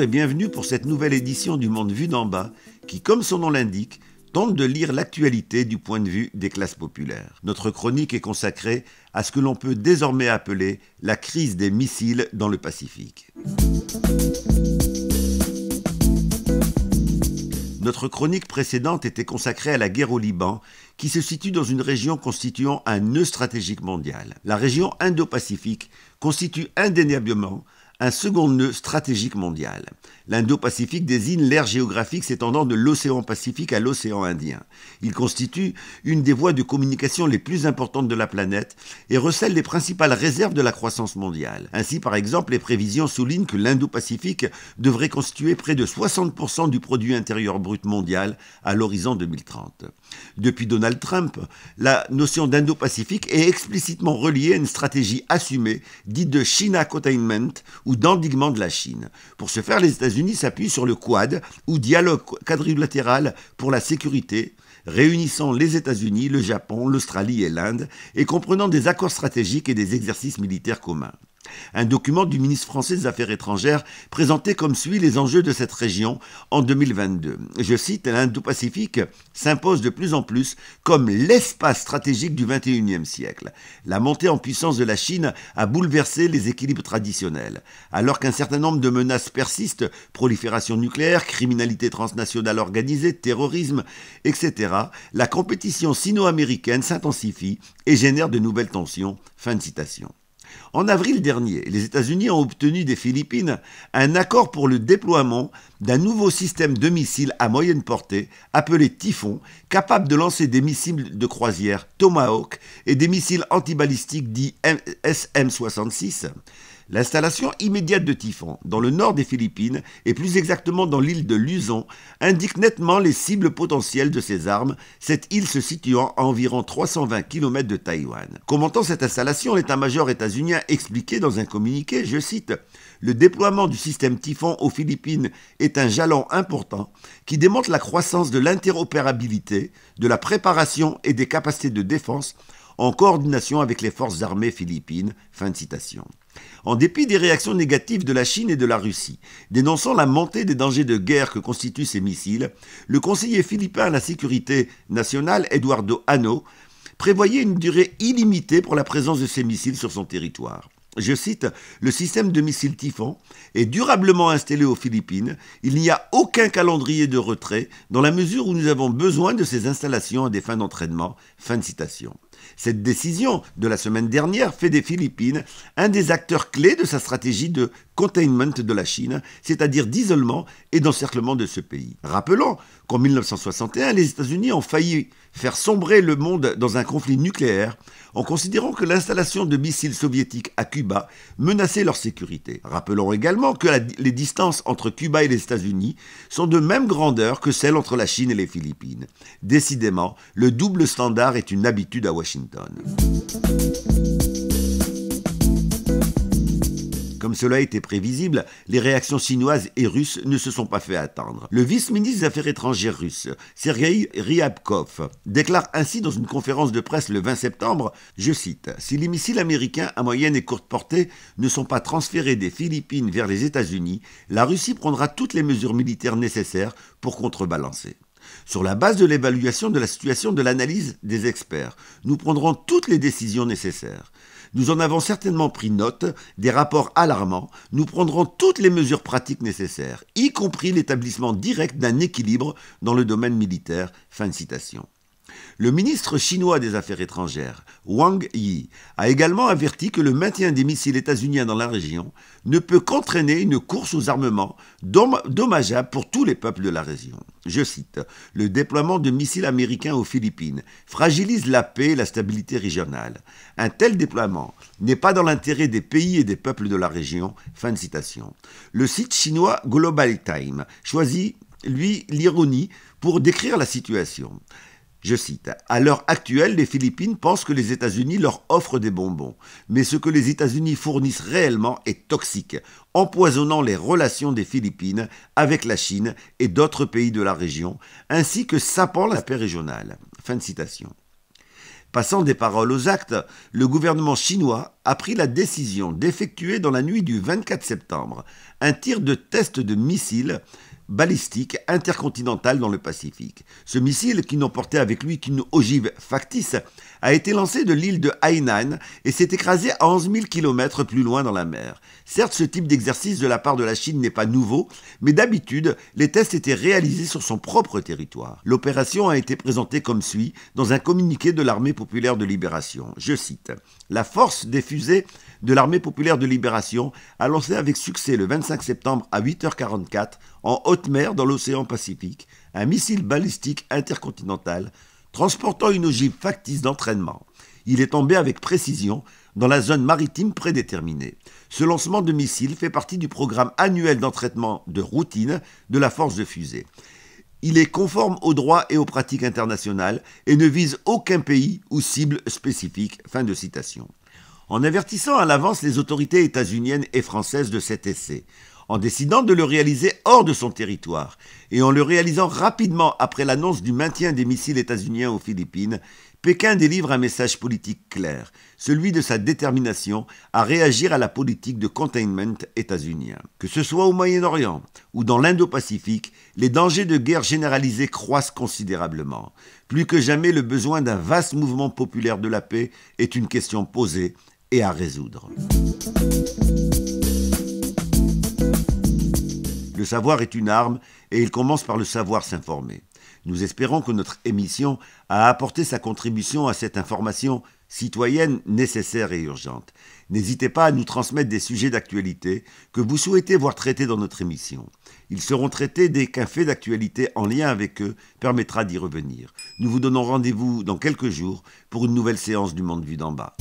et bienvenue pour cette nouvelle édition du Monde Vu d'en bas, qui, comme son nom l'indique, tente de lire l'actualité du point de vue des classes populaires. Notre chronique est consacrée à ce que l'on peut désormais appeler la crise des missiles dans le Pacifique. Notre chronique précédente était consacrée à la guerre au Liban, qui se situe dans une région constituant un nœud stratégique mondial. La région Indo-Pacifique constitue indéniablement un second nœud stratégique mondial. L'Indo-Pacifique désigne l'aire géographique s'étendant de l'océan Pacifique à l'océan Indien. Il constitue une des voies de communication les plus importantes de la planète et recèle les principales réserves de la croissance mondiale. Ainsi, par exemple, les prévisions soulignent que l'Indo-Pacifique devrait constituer près de 60% du produit intérieur brut mondial à l'horizon 2030. Depuis Donald Trump, la notion d'Indo-Pacifique est explicitement reliée à une stratégie assumée dite de China Containment ou d'endiguement de la Chine. Pour ce faire, les États-Unis s'appuient sur le Quad, ou dialogue quadrilatéral pour la sécurité, réunissant les États-Unis, le Japon, l'Australie et l'Inde, et comprenant des accords stratégiques et des exercices militaires communs. Un document du ministre français des Affaires étrangères présentait comme suit les enjeux de cette région en 2022. Je cite, l'Indo-Pacifique s'impose de plus en plus comme l'espace stratégique du 21e siècle. La montée en puissance de la Chine a bouleversé les équilibres traditionnels. Alors qu'un certain nombre de menaces persistent, prolifération nucléaire, criminalité transnationale organisée, terrorisme, etc., la compétition sino-américaine s'intensifie et génère de nouvelles tensions. Fin de citation. En avril dernier, les États-Unis ont obtenu des Philippines un accord pour le déploiement d'un nouveau système de missiles à moyenne portée, appelé Typhon, capable de lancer des missiles de croisière Tomahawk et des missiles antibalistiques dits SM-66. L'installation immédiate de Typhon, dans le nord des Philippines et plus exactement dans l'île de Luzon, indique nettement les cibles potentielles de ces armes, cette île se situant à environ 320 km de Taïwan. Commentant cette installation, l'état-major états-unien expliquait dans un communiqué, je cite, Le déploiement du système Typhon aux Philippines est un jalon important qui démontre la croissance de l'interopérabilité, de la préparation et des capacités de défense en coordination avec les forces armées philippines. Fin de citation. En dépit des réactions négatives de la Chine et de la Russie, dénonçant la montée des dangers de guerre que constituent ces missiles, le conseiller philippin à la sécurité nationale, Eduardo Hano, prévoyait une durée illimitée pour la présence de ces missiles sur son territoire. Je cite, le système de missiles Typhon est durablement installé aux Philippines. Il n'y a aucun calendrier de retrait dans la mesure où nous avons besoin de ces installations à des fins d'entraînement. Fin de citation. Cette décision de la semaine dernière fait des Philippines un des acteurs clés de sa stratégie de containment de la Chine, c'est-à-dire d'isolement et d'encerclement de ce pays. Rappelons qu'en 1961, les États-Unis ont failli faire sombrer le monde dans un conflit nucléaire en considérant que l'installation de missiles soviétiques à Cuba menaçait leur sécurité. Rappelons également que les distances entre Cuba et les États-Unis sont de même grandeur que celles entre la Chine et les Philippines. Décidément, le double standard est une habitude à Washington. Comme cela était prévisible, les réactions chinoises et russes ne se sont pas fait attendre. Le vice-ministre des Affaires étrangères russe, Sergei Ryabkov, déclare ainsi dans une conférence de presse le 20 septembre, je cite, Si les missiles américains à moyenne et courte portée ne sont pas transférés des Philippines vers les États-Unis, la Russie prendra toutes les mesures militaires nécessaires pour contrebalancer. Sur la base de l'évaluation de la situation de l'analyse des experts, nous prendrons toutes les décisions nécessaires. Nous en avons certainement pris note des rapports alarmants. Nous prendrons toutes les mesures pratiques nécessaires, y compris l'établissement direct d'un équilibre dans le domaine militaire. Fin de citation. Le ministre chinois des Affaires étrangères, Wang Yi, a également averti que le maintien des missiles états-uniens dans la région ne peut qu'entraîner une course aux armements dommageable pour tous les peuples de la région. Je cite, Le déploiement de missiles américains aux Philippines fragilise la paix et la stabilité régionale. Un tel déploiement n'est pas dans l'intérêt des pays et des peuples de la région. Fin de citation. Le site chinois Global Time choisit, lui, l'ironie pour décrire la situation. Je cite, À l'heure actuelle, les Philippines pensent que les États-Unis leur offrent des bonbons, mais ce que les États-Unis fournissent réellement est toxique, empoisonnant les relations des Philippines avec la Chine et d'autres pays de la région, ainsi que sapant la paix régionale. Fin de citation. Passant des paroles aux actes, le gouvernement chinois a pris la décision d'effectuer dans la nuit du 24 septembre un tir de test de missiles balistique intercontinentale dans le Pacifique. Ce missile, qui n'emportait avec lui qu'une ogive factice, a été lancé de l'île de Hainan et s'est écrasé à 11 000 km plus loin dans la mer. Certes, ce type d'exercice de la part de la Chine n'est pas nouveau, mais d'habitude, les tests étaient réalisés sur son propre territoire. L'opération a été présentée comme suit dans un communiqué de l'armée populaire de libération. Je cite La force des fusées de l'Armée populaire de libération a lancé avec succès le 25 septembre à 8h44 en haute mer dans l'océan Pacifique un missile balistique intercontinental transportant une ogive factice d'entraînement. Il est tombé avec précision dans la zone maritime prédéterminée. Ce lancement de missile fait partie du programme annuel d'entraînement de routine de la force de fusée. Il est conforme aux droits et aux pratiques internationales et ne vise aucun pays ou cible spécifique. Fin de citation en avertissant à l'avance les autorités états-uniennes et françaises de cet essai, en décidant de le réaliser hors de son territoire et en le réalisant rapidement après l'annonce du maintien des missiles états-uniens aux Philippines, Pékin délivre un message politique clair, celui de sa détermination à réagir à la politique de containment états-unien. Que ce soit au Moyen-Orient ou dans l'Indo-Pacifique, les dangers de guerre généralisée croissent considérablement. Plus que jamais, le besoin d'un vaste mouvement populaire de la paix est une question posée et à résoudre. Le savoir est une arme et il commence par le savoir s'informer. Nous espérons que notre émission a apporté sa contribution à cette information citoyenne nécessaire et urgente. N'hésitez pas à nous transmettre des sujets d'actualité que vous souhaitez voir traités dans notre émission. Ils seront traités dès qu'un fait d'actualité en lien avec eux permettra d'y revenir. Nous vous donnons rendez-vous dans quelques jours pour une nouvelle séance du Monde vu d'en bas.